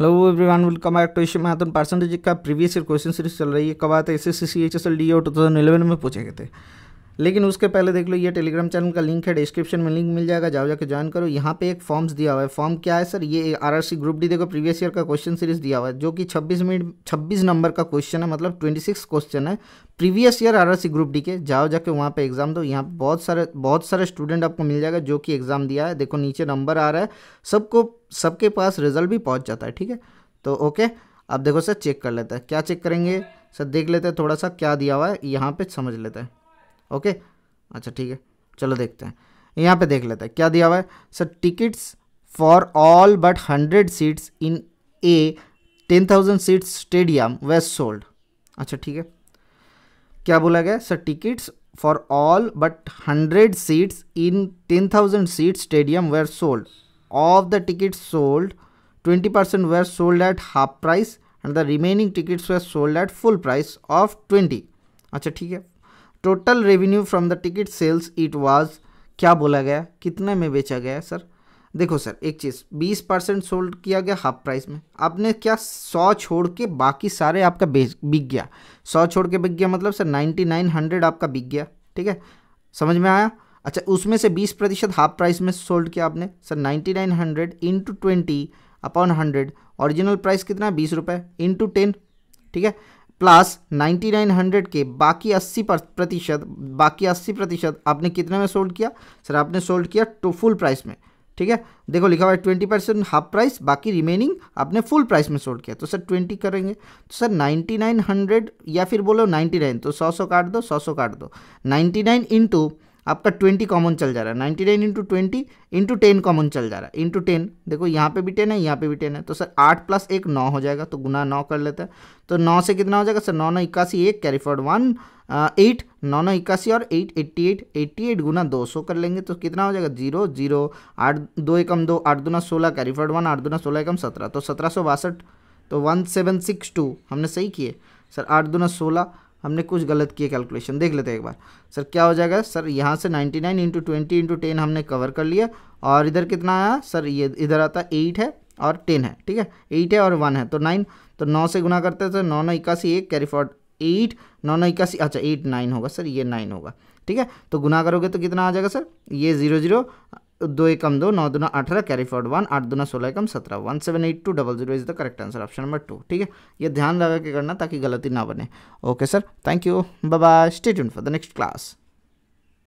hello everyone welcome back to इश्यू मैथन percentage का प्रीवियस ईयर क्वेश्चन सीरीज चल रही है कब आते S S C C H S L D और टू थाउजेंड इलेवन में पूछे गए थे लेकिन उसके पहले देख लो ये टेलीग्राम चैनल का लिंक है डिस्क्रिप्शन में लिंक मिल जाएगा जाओ जाके ज्वाइन करो यहाँ पे एक फॉर्म्स दिया हुआ है फॉर्म क्या है सर ये आरआरसी ग्रुप डी देखो प्रीवियस ईयर का क्वेश्चन सीरीज दिया हुआ है जो कि 26 मिनट 26 नंबर का क्वेश्चन है मतलब 26 क्वेश्चन है previous year R group D के जाओ जाके वहाँ पे एग्जाम दो यहाँ बहुत सारे बहुत सारे स्टूडेंट आपको मिल जाएगा जो कि एग्जाम दिया है देखो नीचे नंबर आ रहा है सबको सबके पास रिजल्ट भी पहुँच जाता है ठीक है तो ओके अब देखो सर चेक कर लेते हैं क्या चेक करेंगे सर देख लेते हैं थोड़ा सा क्या दिया हुआ है यहाँ पर समझ लेते हैं ओके अच्छा ठीक है चलो देखते हैं यहाँ पे देख लेते हैं क्या दिया हुआ है sir tickets for all but hundred seats in a ten thousand seats stadium west sold अच्छा ठीक है क्या बोला गया sir tickets for all but hundred seats in ten thousand seat stadium were sold of the ticket sold twenty percent were sold at half price and the remaining tickets were sold at full price of twenty अच्छा ठीक है total revenue from the ticket sales it was क्या बोला गया कितने में बेचा गया है सर देखो सर एक चीज़ बीस परसेंट सोल्ड किया गया हाफ प्राइस में आपने क्या सौ छोड़ के बाकी सारे आपका बेच बिक गया सौ छोड़ के बिक गया मतलब सर नाइन्टी नाइन हंड्रेड आपका बिक गया ठीक है समझ में आया अच्छा उसमें से बीस प्रतिशत हाफ प्राइस में सोल्ड किया आपने sir ninety nine hundred into twenty upon hundred original price कितना है बीस रुपये इंटू टेन ठीक है प्लस 9900 के बाकी 80 प्रतिशत बाकी 80 प्रतिशत आपने कितने में सोल्ड किया सर आपने सोल्ड किया टू फुल प्राइस में ठीक है देखो लिखा हुआ है ट्वेंटी परसेंट हाफ प्राइस बाकी रिमेनिंग आपने फुल प्राइस में सोल्ड किया तो सर ट्वेंटी करेंगे तो सर नाइन्टी नाइन हंड्रेड या फिर बोलो नाइन्टी नाइन तो सौ सौ काट दो सौ सौ काट दो नाइन्टी नाइन इंटू आपका ट्वेंटी कॉमन चल जा रहा है ninety nine into twenty into ten common चल जा रहा है इंटू टेन देखो यहाँ पे भी टेन है यहाँ पे भी टेन है तो सर आठ प्लस एक नौ हो जाएगा तो गुना नौ कर लेते हैं तो नौ से कितना हो जाएगा सर नौ नौ इक्यासी एक कैरी वन एट नौ नौ इक्यासी और eight eighty eight eighty eight गुना दो सौ कर लेंगे तो कितना हो जाएगा जीरो जीरो आठ दो एकम दो आठ दुना सोलह कैरी वन आठ दुना सोलह एकम सत्रह तो सत्रह सौ बासठ तो वन सेवन सिक्स टू हमने सही किए सर आठ दुना सोलह हमने कुछ गलत किए कैलकुलेशन देख लेते हैं एक बार सर क्या हो जाएगा सर यहाँ से 99 nine into twenty into ten हमने कवर कर लिया और इधर कितना आया सर ये इधर आता एट है और टेन है ठीक है एट है और वन है तो नाइन तो नौ से गुना करते हैं सर तो नौ नौ इक्यासी एक कैरी फॉर्ड एट नौ नौ इक्यासी अच्छा एट नाइन होगा सर ये नाइन होगा ठीक है तो गुना करोगे तो कितना आ जाएगा सर ये जीरो जीरो दो एकम दो नौ दोना अठारह कैरी फॉर्ड वन आठ दोना सोलह एकम सत्रह one seven eight two double zero is the correct answer option number two ठीक है ये ध्यान लगा के करना ताकि गलती ना बने okay sir thank you bye bye stay for the next class